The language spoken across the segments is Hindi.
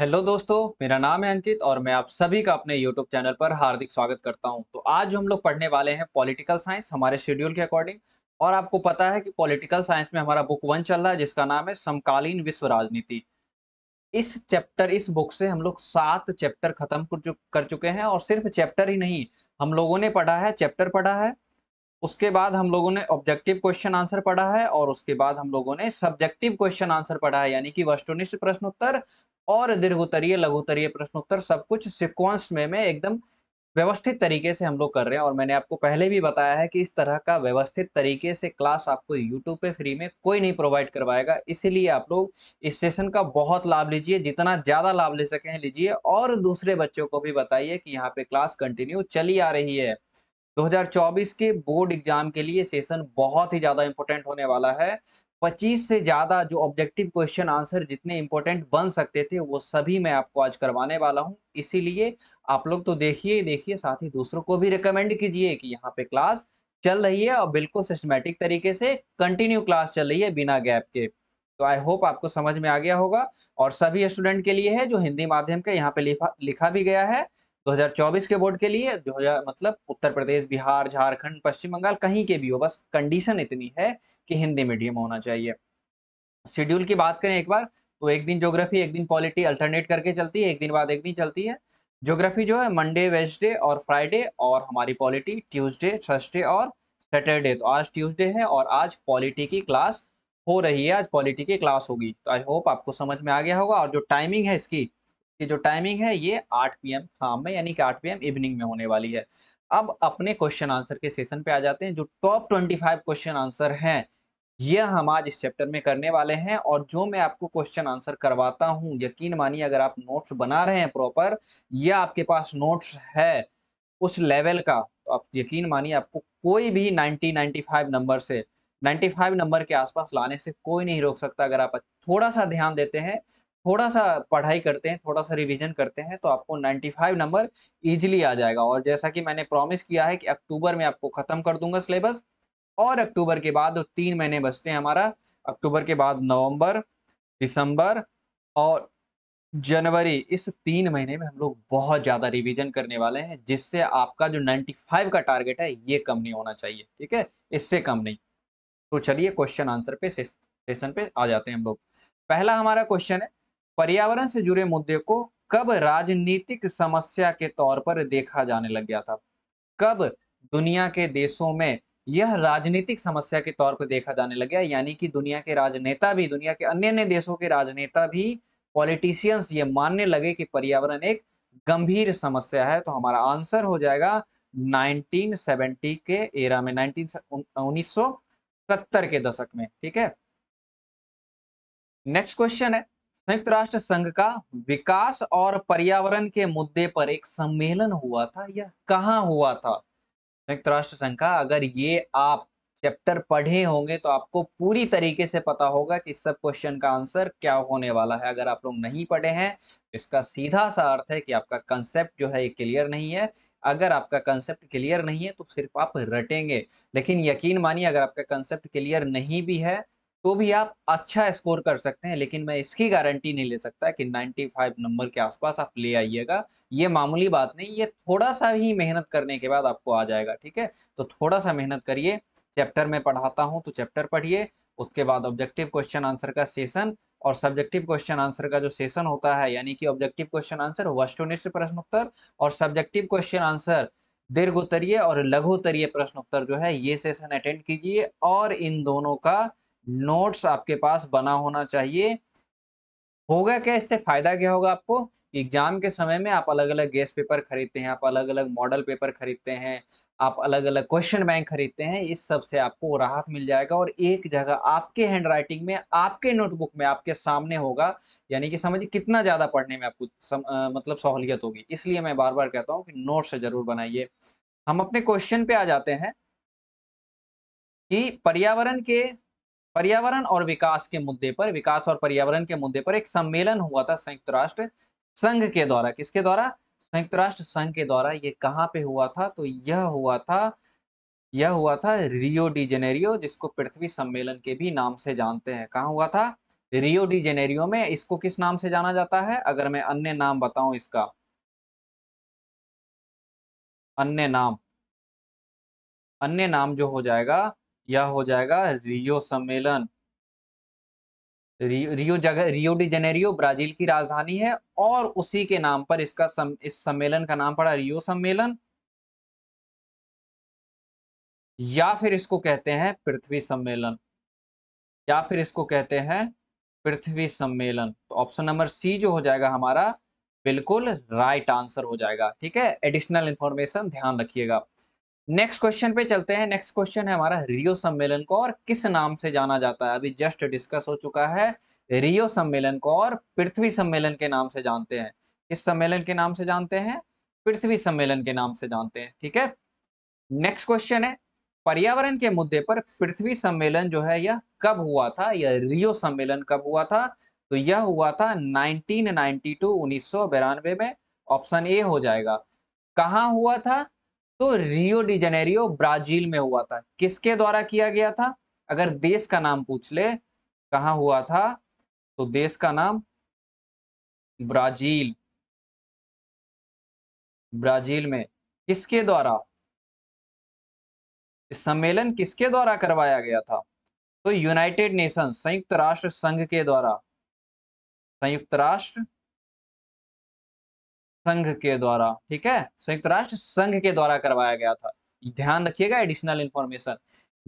हेलो दोस्तों मेरा नाम है अंकित और मैं आप सभी का अपने यूट्यूब चैनल पर हार्दिक स्वागत करता हूं तो आज हम लोग पढ़ने वाले हैं पॉलिटिकल साइंस हमारे शेड्यूल के अकॉर्डिंग और आपको पता है कि पॉलिटिकल साइंस में हमारा बुक वन चल रहा है जिसका नाम है समकालीन विश्व राजनीति इस चैप्टर इस बुक से हम लोग सात चैप्टर खत्म कर चुके हैं और सिर्फ चैप्टर ही नहीं हम लोगों ने पढ़ा है चैप्टर पढ़ा है उसके बाद हम लोगों ने ऑब्जेक्टिव क्वेश्चन आंसर पढ़ा है और उसके बाद हम लोगों ने सब्जेक्टिव क्वेश्चन आंसर पढ़ा है यानी कि वस्तुनिष्ठ प्रश्नोत्तर और दीर्घोत्तरीय उत्तरीय प्रश्नोत्तर सब कुछ सिक्वेंस में मैं एकदम व्यवस्थित तरीके से हम लोग कर रहे हैं और मैंने आपको पहले भी बताया है कि इस तरह का व्यवस्थित तरीके से क्लास आपको यूट्यूब पे फ्री में कोई नहीं प्रोवाइड करवाएगा इसीलिए आप लोग इस सेशन का बहुत लाभ लीजिए जितना ज़्यादा लाभ ले सकें लीजिए और दूसरे बच्चों को भी बताइए कि यहाँ पे क्लास कंटिन्यू चली आ रही है 2024 के बोर्ड एग्जाम के लिए सेशन बहुत ही ज़्यादा इंपॉर्टेंट होने वाला है 25 से ज़्यादा जो ऑब्जेक्टिव क्वेश्चन आंसर जितने इंपॉर्टेंट बन सकते थे वो सभी मैं आपको आज करवाने वाला हूँ इसीलिए आप लोग तो देखिए देखिए साथ ही दूसरों को भी रिकमेंड कीजिए कि यहाँ पे क्लास चल रही है और बिल्कुल सिस्टमेटिक तरीके से कंटिन्यू क्लास चल रही है बिना गैप के तो आई होप आपको समझ में आ गया होगा और सभी स्टूडेंट के लिए है जो हिंदी माध्यम के यहाँ पे लिखा लिखा भी गया है 2024 के बोर्ड के लिए दो मतलब उत्तर प्रदेश बिहार झारखंड पश्चिम बंगाल कहीं के भी हो बस कंडीशन इतनी है कि हिंदी मीडियम होना चाहिए शेड्यूल की बात करें एक बार तो एक दिन ज्योग्राफी एक दिन पॉलिटी अल्टरनेट करके चलती है एक दिन बाद एक दिन चलती है ज्योग्राफी जो है मंडे वेजडे और फ्राइडे और हमारी पॉलिटी ट्यूजडे थर्सडे और सैटरडे तो आज ट्यूजडे है और आज पॉलिटी की क्लास हो रही है आज पॉलिटी की क्लास होगी तो आई होप आपको समझ में आ गया होगा और जो टाइमिंग है इसकी की जो टाइमिंग है ये आठ पी शाम में यानी कि आठ पी इवनिंग में होने वाली है अब अपने क्वेश्चन आंसर के सेशन पे आ जाते हैं जो top twenty five question answer हैं ये हम आज इस चैप्टर में करने वाले हैं और जो मैं आपको क्वेश्चन आंसर करवाता हूं यकीन मानिए अगर आप नोट्स बना रहे हैं प्रॉपर या आपके पास नोट्स है उस लेवल का तो आप यकीन मानिए आपको कोई भी नाइनटी फाइव नंबर से 95 नंबर के आसपास लाने से कोई नहीं रोक सकता अगर आप थोड़ा सा ध्यान देते हैं थोड़ा सा पढ़ाई करते हैं थोड़ा सा रिवीजन करते हैं तो आपको 95 नंबर इजीली आ जाएगा और जैसा कि मैंने प्रॉमिस किया है कि अक्टूबर में आपको ख़त्म कर दूंगा सिलेबस और अक्टूबर के बाद तीन महीने बचते हैं हमारा अक्टूबर के बाद नवंबर दिसंबर और जनवरी इस तीन महीने में हम लोग बहुत ज़्यादा रिविजन करने वाले हैं जिससे आपका जो नाइन्टी का टारगेट है ये कम नहीं होना चाहिए ठीक है इससे कम नहीं तो चलिए क्वेश्चन आंसर पे सेशन पे आ जाते हैं हम लोग पहला हमारा क्वेश्चन है पर्यावरण से जुड़े मुद्दे को कब राजनीतिक समस्या के तौर पर देखा जाने लग गया था कब दुनिया के देशों में यह राजनीतिक समस्या के तौर पर देखा जाने लग गया यानी कि दुनिया के राजनेता भी दुनिया के अन्य अन्य देशों के राजनेता भी पॉलिटिशियंस ये मानने लगे कि पर्यावरण एक गंभीर समस्या है तो हमारा आंसर हो जाएगा 1970 के एरा में 19 1970 के दशक में ठीक है नेक्स्ट क्वेश्चन है संयुक्त राष्ट्र संघ का विकास और पर्यावरण के मुद्दे पर एक सम्मेलन हुआ था यह कहाँ हुआ था संयुक्त राष्ट्र संघ का अगर ये आप चैप्टर पढ़े होंगे तो आपको पूरी तरीके से पता होगा कि सब क्वेश्चन का आंसर क्या होने वाला है अगर आप लोग नहीं पढ़े हैं तो इसका सीधा सा अर्थ है कि आपका कंसेप्ट जो है ये क्लियर नहीं है अगर आपका कंसेप्ट क्लियर नहीं है तो सिर्फ आप रटेंगे लेकिन यकीन मानिए अगर आपका कंसेप्ट क्लियर नहीं भी है तो भी आप अच्छा स्कोर कर सकते हैं लेकिन मैं इसकी गारंटी नहीं ले सकता कि 95 नंबर के आसपास आप ले आइएगा ये मामूली बात नहीं ये थोड़ा सा ही मेहनत करने के बाद आपको आ जाएगा ठीक है तो थोड़ा सा मेहनत करिए चैप्टर में पढ़ाता हूँ तो चैप्टर पढ़िए उसके बाद ऑब्जेक्टिव क्वेश्चन आंसर का सेशन और सब्जेक्टिव क्वेश्चन आंसर का जो सेशन होता है यानी कि ऑब्जेक्टिव क्वेश्चन आंसर वस्तुनिष्ठ प्रश्न उत्तर और सब्जेक्टिव क्वेश्चन आंसर दीर्घोत्तरीय और लघुत्तरीय प्रश्न उत्तर जो है ये सेशन अटेंड कीजिए और इन दोनों का नोट्स आपके पास बना होना चाहिए होगा क्या इससे फायदा क्या होगा आपको एग्जाम के समय में आप अलग अलग गेस्ट पेपर खरीदते हैं आप अलग अलग मॉडल पेपर खरीदते हैं आप अलग अलग क्वेश्चन बैंक खरीदते हैं इस सब से आपको राहत मिल जाएगा और एक जगह आपके हैंड राइटिंग में आपके नोटबुक में आपके सामने होगा यानी कि समझिए कितना ज़्यादा पढ़ने में आपको सम, आ, मतलब सहूलियत होगी इसलिए मैं बार बार कहता हूँ कि नोट से ज़रूर बनाइए हम अपने क्वेश्चन पे आ जाते हैं कि पर्यावरण के पर्यावरण और विकास के मुद्दे पर विकास और पर्यावरण के मुद्दे पर एक सम्मेलन हुआ था संयुक्त राष्ट्र संघ के द्वारा किसके द्वारा संयुक्त राष्ट्र संघ के द्वारा ये कहाँ पे हुआ था तो यह हुआ था यह हुआ था रियो डी जेनेरियो जिसको पृथ्वी सम्मेलन के भी नाम से जानते हैं कहाँ हुआ था रियो डी जेनेरियो में इसको किस नाम से जाना जाता है अगर मैं अन्य नाम बताऊं इसका अन्य नाम अन्य नाम जो हो जाएगा यह हो जाएगा रियो सम्मेलन रियो, जगह रियो डी जेनेरियो ब्राजील की राजधानी है और उसी के नाम पर इसका सम, इस सम्मेलन का नाम पड़ा रियो सम्मेलन या फिर इसको कहते हैं पृथ्वी सम्मेलन या फिर इसको कहते हैं पृथ्वी सम्मेलन तो ऑप्शन नंबर सी जो हो जाएगा हमारा बिल्कुल राइट आंसर हो जाएगा ठीक है एडिशनल इंफॉर्मेशन ध्यान रखिएगा नेक्स्ट क्वेश्चन पे चलते हैं नेक्स्ट क्वेश्चन है हमारा रियो सम्मेलन को और किस नाम से जाना जाता है अभी जस्ट डिस्कस हो चुका है रियो सम्मेलन को और पृथ्वी सम्मेलन के नाम से जानते हैं किस सम्मेलन के नाम से जानते हैं पृथ्वी सम्मेलन के नाम से जानते हैं ठीक है नेक्स्ट क्वेश्चन है पर्यावरण के मुद्दे पर पृथ्वी सम्मेलन जो है यह कब हुआ था यह रियो सम्मेलन कब हुआ था तो यह हुआ था 1992 1992 में ऑप्शन ए हो जाएगा कहाँ हुआ था तो रियो डी जेनेरियो ब्राजील में हुआ था किसके द्वारा किया गया था अगर देश का नाम पूछ ले कहा हुआ था तो देश का नाम ब्राजील ब्राजील में किसके द्वारा सम्मेलन किसके द्वारा करवाया गया था तो यूनाइटेड नेशन संयुक्त राष्ट्र संघ के द्वारा संयुक्त राष्ट्र संघ के द्वारा ठीक है संयुक्त राष्ट्र संघ के द्वारा करवाया गया था ध्यान रखिएगा एडिशनल इंफॉर्मेशन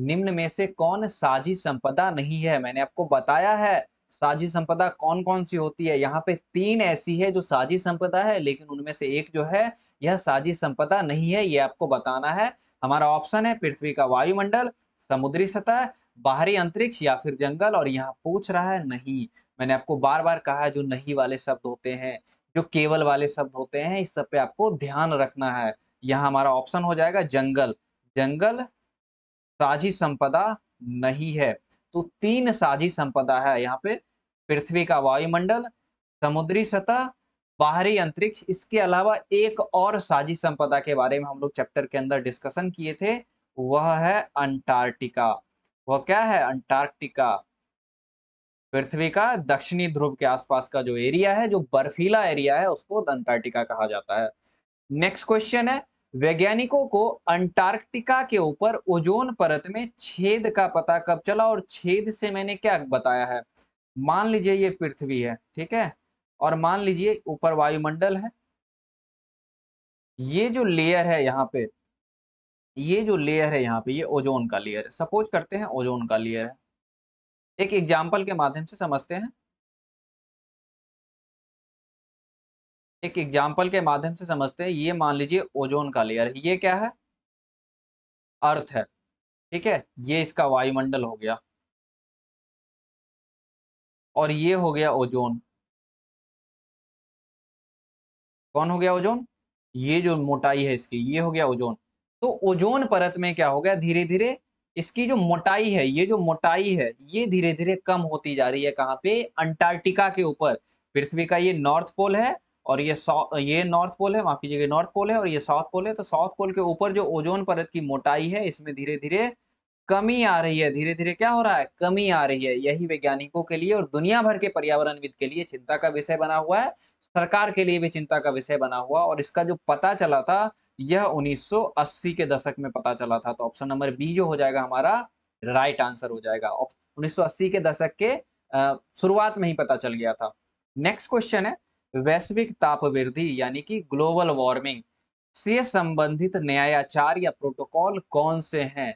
निम्न में से कौन साझी संपदा नहीं है मैंने आपको बताया है साझी संपदा कौन कौन सी होती है यहाँ पे तीन ऐसी है जो साझी संपदा है लेकिन उनमें से एक जो है यह साझी संपदा नहीं है ये आपको बताना है हमारा ऑप्शन है पृथ्वी का वायुमंडल समुद्री सतह बाहरी अंतरिक्ष या फिर जंगल और यहाँ पूछ रहा है नहीं मैंने आपको बार बार कहा है जो नहीं वाले शब्द होते हैं जो केवल वाले शब्द होते हैं इस सब पे आपको ध्यान रखना है यहाँ हमारा ऑप्शन हो जाएगा जंगल जंगल साझी संपदा नहीं है तो तीन साझी संपदा है यहाँ पे पृथ्वी का वायुमंडल समुद्री सतह बाहरी अंतरिक्ष इसके अलावा एक और साझी संपदा के बारे में हम लोग चैप्टर के अंदर डिस्कशन किए थे वह है अंटार्कटिका वह क्या है अंटार्कटिका पृथ्वी का दक्षिणी ध्रुव के आसपास का जो एरिया है जो बर्फीला एरिया है उसको अंटार्क्टिका कहा जाता है नेक्स्ट क्वेश्चन है वैज्ञानिकों को अंटार्कटिका के ऊपर ओजोन परत में छेद का पता कब चला और छेद से मैंने क्या बताया है मान लीजिए ये पृथ्वी है ठीक है और मान लीजिए ऊपर वायुमंडल है ये जो लेयर है यहाँ पे ये जो लेयर है यहाँ पे ये ओजोन का लेयर है सपोज करते हैं ओजोन का लेयर है एक एग्जाम्पल के माध्यम से समझते हैं एक एग्जाम्पल के माध्यम से समझते हैं ये मान लीजिए ओजोन का लेयर ये क्या है अर्थ है ठीक है ये इसका वायुमंडल हो गया और ये हो गया ओजोन कौन हो गया ओजोन ये जो मोटाई है इसकी ये हो गया ओजोन तो ओजोन परत में क्या हो गया धीरे धीरे इसकी जो मोटाई है ये जो मोटाई है ये धीरे धीरे कम होती जा रही है कहाँ पे अंटार्कटिका के ऊपर पृथ्वी का ये नॉर्थ पोल है और ये ये नॉर्थ पोल है माफ कीजिएगा नॉर्थ पोल है और ये साउथ पोल है तो साउथ पोल के ऊपर जो ओजोन परत की मोटाई है इसमें धीरे धीरे कमी आ रही है धीरे धीरे क्या हो रहा है कमी आ रही है यही वैज्ञानिकों के लिए और दुनिया भर के पर्यावरणविद के लिए चिंता का विषय बना हुआ है सरकार के लिए भी चिंता का विषय बना हुआ और इसका जो पता चला था यह 1980 के दशक में पता चला था तो ऑप्शन नंबर बी जो हो जाएगा हमारा राइट आंसर हो जाएगा 1980 के दशक के शुरुआत में ही पता चल गया था नेक्स्ट क्वेश्चन है वैश्विक ताप वृद्धि यानी कि ग्लोबल वार्मिंग से संबंधित न्यायाचार या प्रोटोकॉल कौन से हैं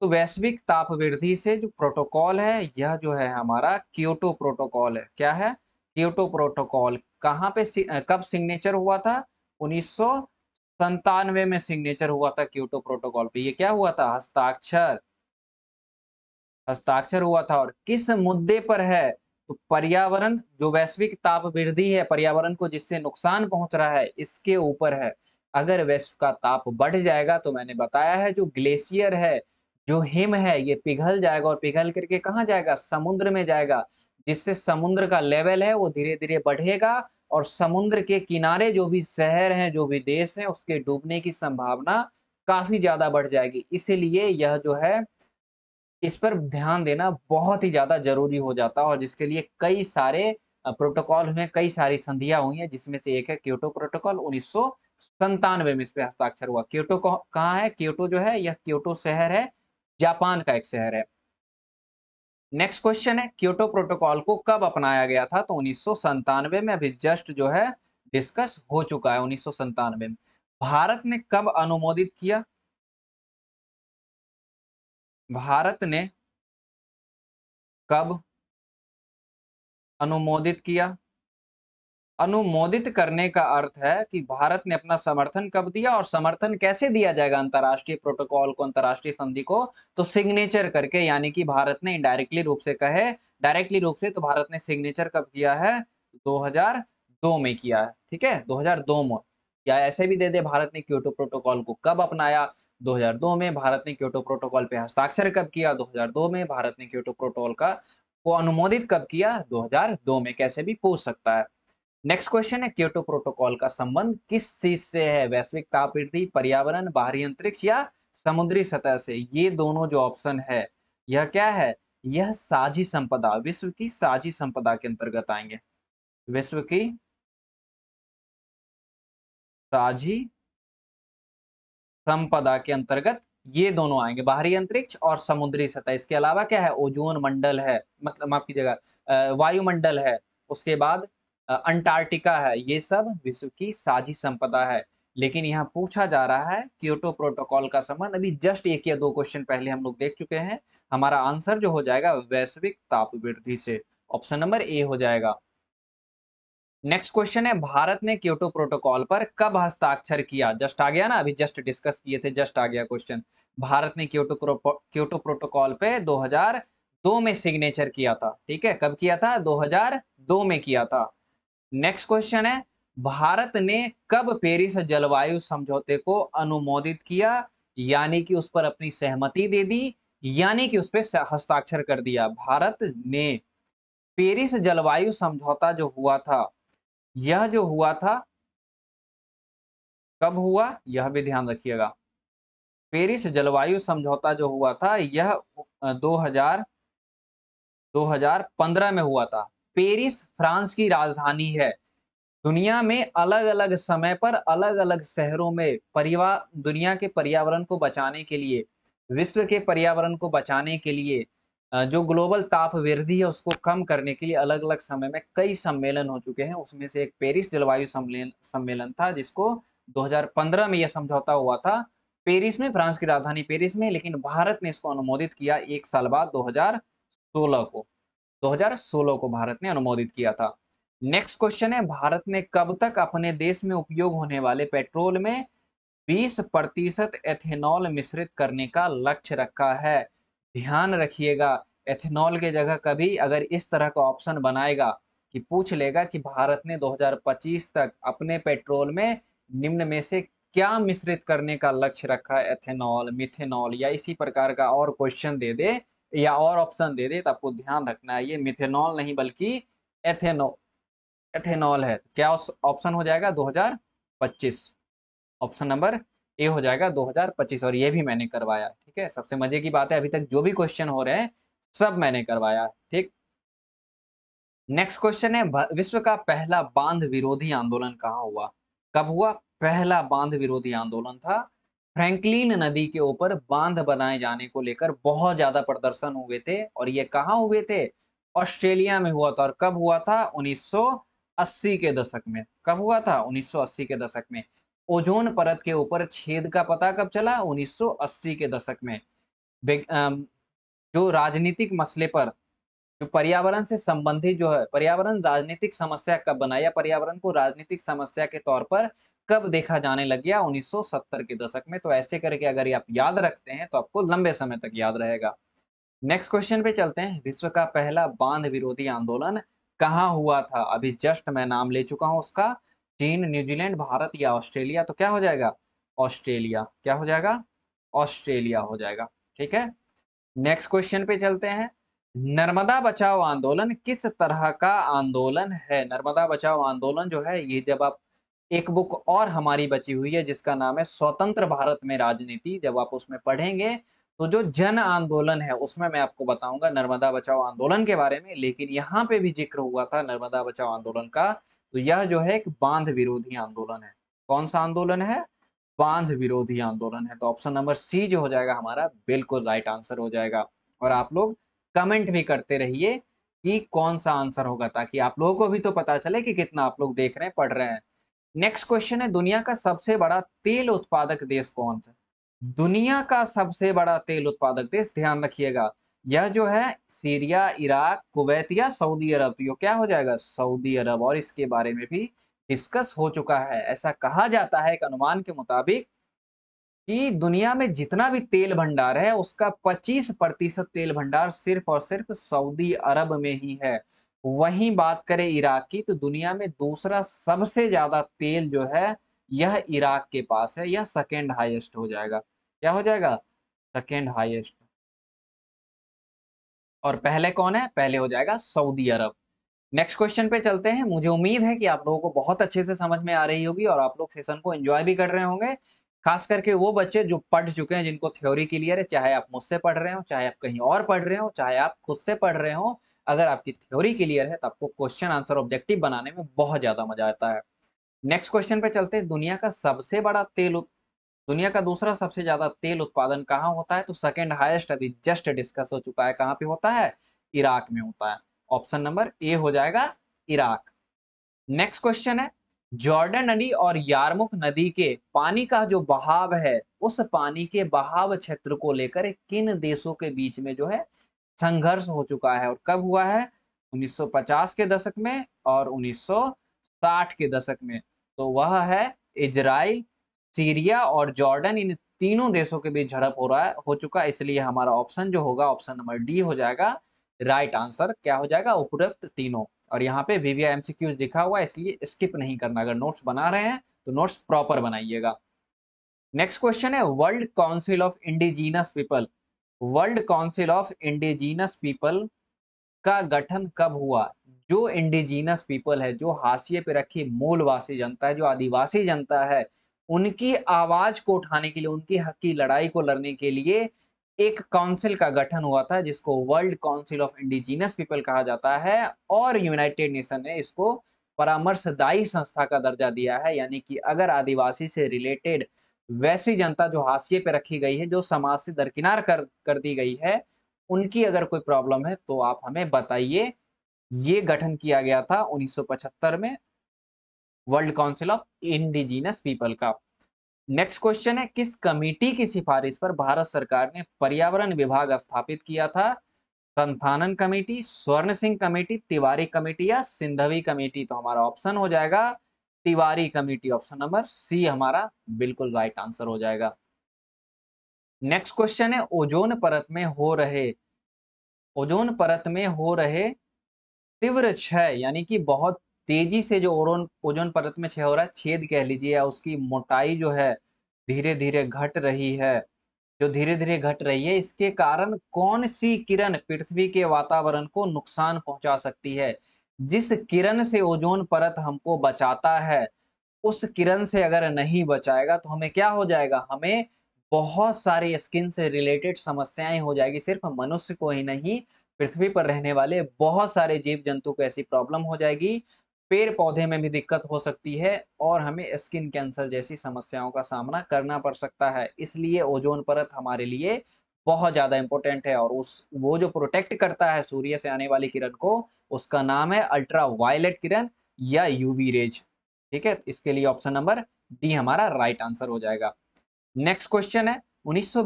तो वैश्विक ताप वृद्धि से जो प्रोटोकॉल है यह जो है हमारा क्योटो प्रोटोकॉल है क्या है क्योटो प्रोटोकॉल कहाँ पे कब सिग्नेचर हुआ था संतानवे में सिग्नेचर हुआ था क्यूटो प्रोटोकॉल पे ये क्या हुआ था हस्ताक्षर हस्ताक्षर हुआ था और किस मुद्दे पर है तो पर्यावरण जो वैश्विक ताप वृद्धि है पर्यावरण को जिससे नुकसान पहुंच रहा है इसके ऊपर है अगर वैश्व का ताप बढ़ जाएगा तो मैंने बताया है जो ग्लेशियर है जो हिम है ये पिघल जाएगा और पिघल करके कहाँ जाएगा समुद्र में जाएगा जिससे समुद्र का लेवल है वो धीरे धीरे बढ़ेगा और समुद्र के किनारे जो भी शहर हैं जो भी देश हैं उसके डूबने की संभावना काफ़ी ज़्यादा बढ़ जाएगी इसीलिए यह जो है इस पर ध्यान देना बहुत ही ज़्यादा जरूरी हो जाता है और जिसके लिए कई सारे प्रोटोकॉल में कई सारी संधियां हुई हैं जिसमें से एक है क्योटो प्रोटोकॉल उन्नीस में इस पर हस्ताक्षर हुआ क्योटो कहाँ है क्योटो जो है यह क्योटो शहर है जापान का एक शहर है नेक्स्ट क्वेश्चन है क्योटो प्रोटोकॉल को कब अपनाया गया था तो उन्नीस में अभी जस्ट जो है डिस्कस हो चुका है उन्नीस में भारत ने कब अनुमोदित किया भारत ने कब अनुमोदित किया अनुमोदित करने का अर्थ है कि भारत ने अपना समर्थन कब दिया और समर्थन कैसे दिया जाएगा अंतर्राष्ट्रीय प्रोटोकॉल को अंतर्राष्ट्रीय संधि को तो सिग्नेचर करके यानी कि भारत ने इनडायरेक्टली रूप से कहे डायरेक्टली रूप से तो भारत ने सिग्नेचर कब किया है 2002 में किया है ठीक है 2002 में या ऐसे भी दे दे भारत ने क्योटो प्रोटोकॉल को कब अपनाया 2002 में भारत ने क्योटो प्रोटोकॉल पे हस्ताक्षर कब किया 2002 में भारत ने क्योटो प्रोटोकॉल का को अनुमोदित कब किया 2002 में कैसे भी पूछ सकता है नेक्स्ट क्वेश्चन है क्योटो प्रोटोकॉल का संबंध किस चीज से है वैश्विक तापवृद्धि पर्यावरण बाहरी अंतरिक्ष या समुद्री सतह से ये दोनों जो ऑप्शन है यह क्या है यह साझी संपदा विश्व की साझी संपदा के अंतर्गत आएंगे विश्व की साझी संपदा के अंतर्गत ये दोनों आएंगे बाहरी अंतरिक्ष और समुद्री सतह इसके अलावा क्या है ओजोन मंडल है मतलब माफ कीजिएगा वायुमंडल है उसके बाद अंटार्कटिका है ये सब विश्व की साझी संपदा है लेकिन यहाँ पूछा जा रहा है क्योटो प्रोटोकॉल का संबंध अभी जस्ट एक या दो क्वेश्चन पहले हम लोग देख चुके हैं हमारा आंसर जो हो जाएगा वैश्विक ताप वृद्धि से ऑप्शन नंबर ए हो जाएगा नेक्स्ट क्वेश्चन है भारत ने क्योटो प्रोटोकॉल पर कब हस्ताक्षर किया जस्ट आ गया ना अभी जस्ट डिस्कस किए थे जस्ट आ गया क्वेश्चन भारत ने क्योटो क्योटो प्रोटोकॉल पे 2002 में सिग्नेचर किया था ठीक है कब किया था 2002 में किया था नेक्स्ट क्वेश्चन है भारत ने कब पेरिस जलवायु समझौते को अनुमोदित किया यानी कि उस पर अपनी सहमति दे दी यानी कि उस पर हस्ताक्षर कर दिया भारत ने पेरिस जलवायु समझौता जो हुआ था यह जो हुआ था कब हुआ यह भी ध्यान रखिएगा पेरिस जलवायु समझौता जो हुआ था यह 2000 2015 में हुआ था पेरिस फ्रांस की राजधानी है दुनिया में अलग अलग समय पर अलग अलग शहरों में परिवार दुनिया के पर्यावरण को बचाने के लिए विश्व के पर्यावरण को बचाने के लिए जो ग्लोबल ताप वृद्धि है उसको कम करने के लिए अलग अलग समय में कई सम्मेलन हो चुके हैं उसमें से एक पेरिस जलवायु सम्मेलन सम्मेलन था जिसको 2015 में यह समझौता हुआ था पेरिस में फ्रांस की राजधानी पेरिस में लेकिन भारत ने इसको अनुमोदित किया एक साल बाद 2016 को 2016 को भारत ने अनुमोदित किया था नेक्स्ट क्वेश्चन है भारत ने कब तक अपने देश में उपयोग होने वाले पेट्रोल में 20 प्रतिशत एथेनॉल मिश्रित करने का लक्ष्य रखा है ध्यान रखिएगा एथेनॉल के जगह कभी अगर इस तरह का ऑप्शन बनाएगा कि पूछ लेगा कि भारत ने 2025 तक अपने पेट्रोल में निम्न में से क्या मिश्रित करने का लक्ष्य रखा है एथेनॉल मिथेनॉल या इसी प्रकार का और क्वेश्चन दे दे या और ऑप्शन दे दे तो आपको ध्यान रखना है ये मिथेनॉल नहीं बल्कि एथेनॉल एथेनॉल है क्या ऑप्शन हो जाएगा 2025 ऑप्शन नंबर ए हो जाएगा 2025 और ये भी मैंने करवाया ठीक है सबसे मजे की बात है अभी तक जो भी क्वेश्चन हो रहे हैं सब मैंने करवाया ठीक नेक्स्ट क्वेश्चन है विश्व का पहला बांध विरोधी आंदोलन कहाँ हुआ कब हुआ पहला बांध विरोधी आंदोलन था फ्रैंकलिन नदी के ऊपर बांध बनाए जाने को लेकर बहुत ज्यादा प्रदर्शन हुए थे और ये कहाँ हुए थे ऑस्ट्रेलिया में हुआ था और कब हुआ था 1980 के दशक में कब हुआ था 1980 के दशक में ओजोन परत के ऊपर छेद का पता कब चला 1980 के दशक में जो राजनीतिक मसले पर जो पर्यावरण से संबंधित जो है पर्यावरण राजनीतिक समस्या कब बना या पर्यावरण को राजनीतिक समस्या के तौर पर कब देखा जाने लग गया 1970 के दशक में तो ऐसे करके अगर आप याद रखते हैं तो आपको लंबे समय तक याद रहेगा नेक्स्ट क्वेश्चन पे चलते हैं विश्व का पहला बांध विरोधी आंदोलन कहाँ हुआ था अभी जस्ट मैं नाम ले चुका हूँ उसका चीन न्यूजीलैंड भारत या ऑस्ट्रेलिया तो क्या हो जाएगा ऑस्ट्रेलिया क्या हो जाएगा ऑस्ट्रेलिया हो जाएगा ठीक है नेक्स्ट क्वेश्चन पे चलते हैं नर्मदा बचाओ आंदोलन किस तरह का आंदोलन है नर्मदा बचाओ आंदोलन जो है ये जब आप एक बुक और हमारी बची हुई है जिसका नाम है स्वतंत्र भारत में राजनीति जब आप उसमें पढ़ेंगे तो जो जन आंदोलन है उसमें मैं आपको बताऊंगा नर्मदा बचाओ आंदोलन के बारे में लेकिन यहाँ पे भी जिक्र हुआ था नर्मदा बचाओ आंदोलन का तो यह जो है एक बांध विरोधी आंदोलन है कौन सा आंदोलन है बांध विरोधी आंदोलन है तो ऑप्शन नंबर सी जो हो जाएगा हमारा बिल्कुल राइट आंसर हो जाएगा और आप लोग कमेंट भी करते रहिए कि कौन सा आंसर होगा ताकि आप लोगों को भी तो पता चले कि कितना आप लोग देख रहे हैं पढ़ रहे हैं नेक्स्ट क्वेश्चन है दुनिया का सबसे बड़ा तेल उत्पादक देश कौन सा दुनिया का सबसे बड़ा तेल उत्पादक देश ध्यान रखिएगा यह जो है सीरिया इराक कुवैत या सऊदी अरब यो क्या हो जाएगा सऊदी अरब और इसके बारे में भी डिस्कस हो चुका है ऐसा कहा जाता है एक अनुमान के मुताबिक कि दुनिया में जितना भी तेल भंडार है उसका 25 प्रतिशत तेल भंडार सिर्फ और सिर्फ सऊदी अरब में ही है वहीं बात करें इराक की तो दुनिया में दूसरा सबसे ज्यादा तेल जो है यह इराक के पास है यह सेकेंड हाईएस्ट हो जाएगा क्या हो जाएगा सेकेंड हाईएस्ट और पहले कौन है पहले हो जाएगा सऊदी अरब नेक्स्ट क्वेश्चन पे चलते हैं मुझे उम्मीद है कि आप लोगों को बहुत अच्छे से समझ में आ रही होगी और आप लोग सेशन को एंजॉय भी कर रहे होंगे खास करके वो बच्चे जो पढ़ चुके हैं जिनको थ्योरी क्लियर है चाहे आप मुझसे पढ़ रहे हो चाहे आप कहीं और पढ़ रहे हो चाहे आप खुद से पढ़ रहे हो अगर आपकी थ्योरी क्लियर है तो आपको क्वेश्चन आंसर ऑब्जेक्टिव बनाने में बहुत ज्यादा मजा आता है नेक्स्ट क्वेश्चन पे चलते हैं दुनिया का सबसे बड़ा तेल दुनिया का दूसरा सबसे ज्यादा तेल उत्पादन कहाँ होता है तो सेकेंड हाइस्ट अभी जस्ट डिस्कस हो चुका है कहाँ पे होता है इराक में होता है ऑप्शन नंबर ए हो जाएगा इराक नेक्स्ट क्वेश्चन है जॉर्डन नदी और यारमुख नदी के पानी का जो बहाव है उस पानी के बहाव क्षेत्र को लेकर किन देशों के बीच में जो है संघर्ष हो चुका है और कब हुआ है 1950 के दशक में और 1960 के दशक में तो वह है इजराइल सीरिया और जॉर्डन इन तीनों देशों के बीच झड़प हो रहा है हो चुका है इसलिए हमारा ऑप्शन जो होगा ऑप्शन नंबर डी हो जाएगा राइट आंसर क्या हो जाएगा उपरोक्त तीनों और यहाँ पे वी वी लिखा हुआ है इसलिए स्किप नहीं करना अगर नोट्स बना रहे हैं तो नोट्स प्रॉपर बनाइएगा नेक्स्ट क्वेश्चन है World Council of Indigenous People World Council of Indigenous People का गठन कब हुआ जो इंडिजीनस पीपल है जो हाशिए पे रखी मूलवासी जनता है जो आदिवासी जनता है उनकी आवाज को उठाने के लिए उनके हक की लड़ाई को लड़ने के लिए एक काउंसिल का गठन हुआ था जिसको World Council of Indigenous People कहा जाता है और यूनाइटेड नेशन ने इसको परामर्शदायी संस्था का दर्जा दिया है यानी कि अगर आदिवासी से रिलेटेड वैसी जनता जो हाशिए पे रखी गई है जो समाज से दरकिनार कर कर दी गई है उनकी अगर कोई प्रॉब्लम है तो आप हमें बताइए ये गठन किया गया था 1975 में World Council of Indigenous People का नेक्स्ट क्वेश्चन है किस कमेटी की सिफारिश पर भारत सरकार ने पर्यावरण विभाग स्थापित किया था संथानन कमेटी स्वर्ण सिंह कमेटी तिवारी कमेटी या सिंधवी कमेटी तो हमारा ऑप्शन हो जाएगा Tiwari committee option number C हमारा बिल्कुल राइट आंसर हो जाएगा नेक्स्ट क्वेश्चन है ओजोन परत में हो रहे ओजोन परत में हो रहे तीव्र क्षय यानी कि बहुत तेजी से जो ओरोन ओजोन परत में छः हो रहा है छेद कह लीजिए या उसकी मोटाई जो है धीरे धीरे घट रही है जो धीरे धीरे घट रही है इसके कारण कौन सी किरण पृथ्वी के वातावरण को नुकसान पहुंचा सकती है जिस किरण से ओजोन परत हमको बचाता है उस किरण से अगर नहीं बचाएगा तो हमें क्या हो जाएगा हमें बहुत सारी स्किन से रिलेटेड समस्याएं हो जाएगी सिर्फ मनुष्य को ही नहीं पृथ्वी पर रहने वाले बहुत सारे जीव जंतु को ऐसी प्रॉब्लम हो जाएगी पेड़ पौधे में भी दिक्कत हो सकती है और हमें स्किन कैंसर जैसी समस्याओं का सामना करना पड़ सकता है इसलिए ओजोन परत हमारे लिए बहुत ज़्यादा इंपॉर्टेंट है और उस वो जो प्रोटेक्ट करता है सूर्य से आने वाली किरण को उसका नाम है अल्ट्रा वायलेट किरण या यूवी रेज ठीक है इसके लिए ऑप्शन नंबर डी हमारा राइट आंसर हो जाएगा नेक्स्ट क्वेश्चन है उन्नीस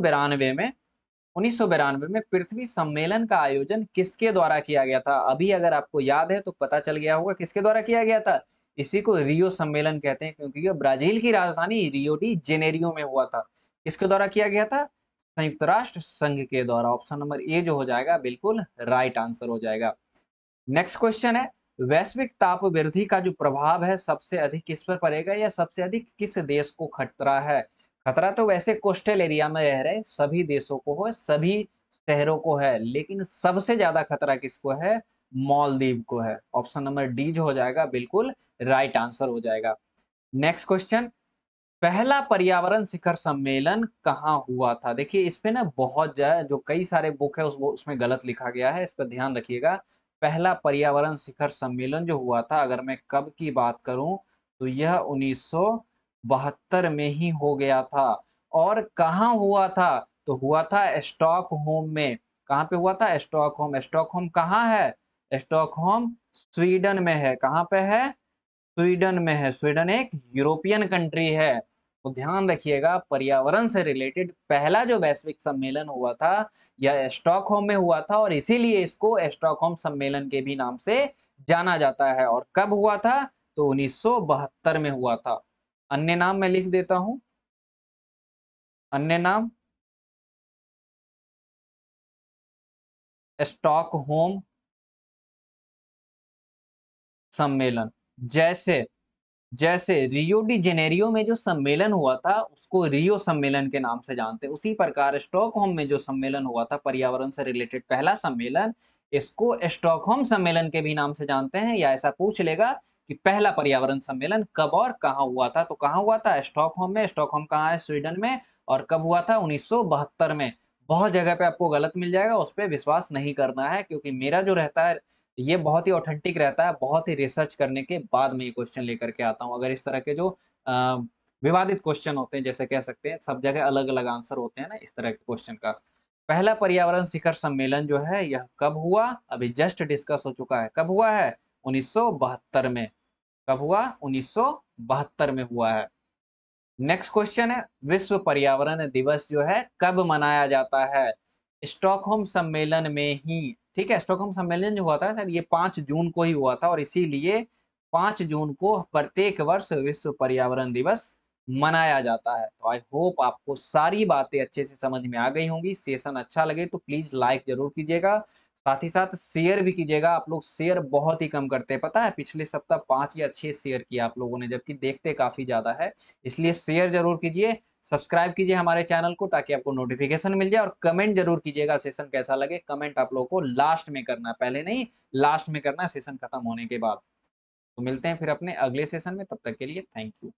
में उन्नीस में पृथ्वी सम्मेलन का आयोजन किसके द्वारा किया गया था अभी अगर आपको याद है तो पता चल गया होगा किसके द्वारा किया गया था इसी को रियो सम्मेलन कहते हैं क्योंकि यह ब्राजील की राजधानी रियो डी जेनेरियो में हुआ था किसके द्वारा किया गया था संयुक्त राष्ट्र संघ के द्वारा ऑप्शन नंबर ए जो हो जाएगा बिल्कुल राइट आंसर हो जाएगा नेक्स्ट क्वेश्चन है वैश्विक ताप वृद्धि का जो प्रभाव है सबसे अधिक किस पर पड़ेगा या सबसे अधिक किस देश को खतरा है खतरा तो वैसे कोस्टल एरिया में रह रहे सभी देशों को हो सभी शहरों को है लेकिन सबसे ज्यादा खतरा किसको है मालदीव को है ऑप्शन नंबर डी जो हो जाएगा बिल्कुल राइट आंसर हो जाएगा नेक्स्ट क्वेश्चन पहला पर्यावरण शिखर सम्मेलन कहाँ हुआ था देखिए इस पे ना बहुत जो कई सारे बुक है उस, उसमें गलत लिखा गया है इस पर ध्यान रखिएगा पहला पर्यावरण शिखर सम्मेलन जो हुआ था अगर मैं कब की बात करूं तो यह उन्नीस बहत्तर में ही हो गया था और कहाँ हुआ था तो हुआ था स्टॉक होम में कहाँ पे हुआ था स्टॉक होम स्टॉक होम कहाँ है स्टॉक होम स्वीडन में है कहाँ पे है स्वीडन में है स्वीडन एक यूरोपियन कंट्री है तो ध्यान रखिएगा पर्यावरण से रिलेटेड पहला जो वैश्विक सम्मेलन हुआ था यह होम में हुआ था और इसीलिए इसको स्टॉक होम सम्मेलन के भी नाम से जाना जाता है और कब हुआ था तो उन्नीस में हुआ था अन्य नाम मैं लिख देता हूं अन्य नाम स्टॉक होम सम्मेलन जैसे जैसे रियो डी जेनेरियो में जो सम्मेलन हुआ था उसको रियो सम्मेलन के नाम से जानते हैं उसी प्रकार स्टॉकहोम में जो सम्मेलन हुआ था पर्यावरण से रिलेटेड पहला सम्मेलन इसको स्टॉकहोम सम्मेलन के भी नाम से जानते हैं या ऐसा पूछ लेगा कि पहला पर्यावरण सम्मेलन कब और कहाँ हुआ था तो कहाँ हुआ था स्टॉकहोम में स्टॉकहोम कहाँ है स्वीडन में और कब हुआ था उन्नीस में बहुत जगह पे आपको गलत मिल जाएगा उस पर विश्वास नहीं करना है क्योंकि मेरा जो रहता है ये बहुत ही ऑथेंटिक रहता है बहुत ही रिसर्च करने के बाद में ये क्वेश्चन लेकर के आता हूँ अगर इस तरह के जो विवादित क्वेश्चन होते हैं जैसे कह सकते हैं सब जगह अलग अलग आंसर होते हैं ना इस तरह के क्वेश्चन का पहला पर्यावरण शिखर सम्मेलन जो है यह कब हुआ अभी जस्ट डिस्कस हो चुका है कब हुआ है 1972 में कब हुआ 1972 में हुआ है नेक्स्ट क्वेश्चन है विश्व पर्यावरण दिवस जो है कब मनाया जाता है स्टॉकहोम सम्मेलन में ही ठीक है स्टॉकहोम सम्मेलन जो हुआ था सर ये पांच जून को ही हुआ था और इसीलिए पांच जून को प्रत्येक वर्ष विश्व पर्यावरण दिवस मनाया जाता है तो आई होप आपको सारी बातें अच्छे से समझ में आ गई होंगी सेशन अच्छा लगे तो प्लीज लाइक जरूर कीजिएगा साथ ही साथ शेयर भी कीजिएगा आप लोग शेयर बहुत ही कम करते हैं पता है पिछले सप्ताह पाँच या छः शेयर किया आप लोगों ने जबकि देखते काफ़ी ज़्यादा है इसलिए शेयर जरूर कीजिए सब्सक्राइब कीजिए हमारे चैनल को ताकि आपको नोटिफिकेशन मिल जाए और कमेंट जरूर कीजिएगा सेशन कैसा लगे कमेंट आप लोगों को लास्ट में करना पहले नहीं लास्ट में करना सेशन खत्म होने के बाद तो मिलते हैं फिर अपने अगले सेशन में तब तक के लिए थैंक यू